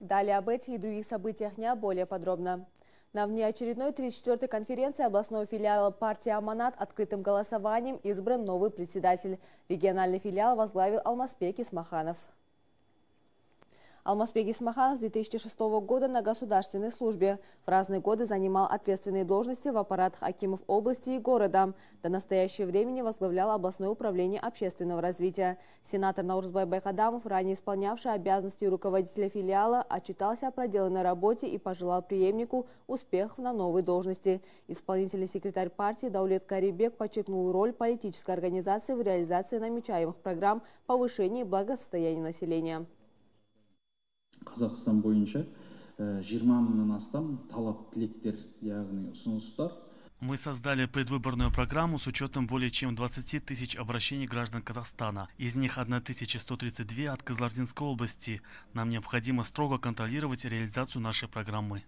Далее об этих и других событиях дня более подробно. На внеочередной 34-й конференции областного филиала партии «Аманат» открытым голосованием избран новый председатель. Региональный филиал возглавил Алмазбек Исмаханов. Алмазбек Исмаханов с 2006 года на государственной службе. В разные годы занимал ответственные должности в аппаратах Акимов области и города. До настоящего времени возглавлял областное управление общественного развития. Сенатор Наурзбай Байхадамов, ранее исполнявший обязанности руководителя филиала, отчитался о проделанной работе и пожелал преемнику успехов на новой должности. Исполнительный секретарь партии Даулет Карибек подчеркнул роль политической организации в реализации намечаемых программ повышения благосостояния населения қазақстан бойынша э, жиырма астам талап тілектер яғни ұсыныстар мы создали предвыборную программу с учетом более чем 20 тысяч обращений граждан Казахстана. Из них 1132 от Казлардинской области. Нам необходимо строго контролировать реализацию нашей программы.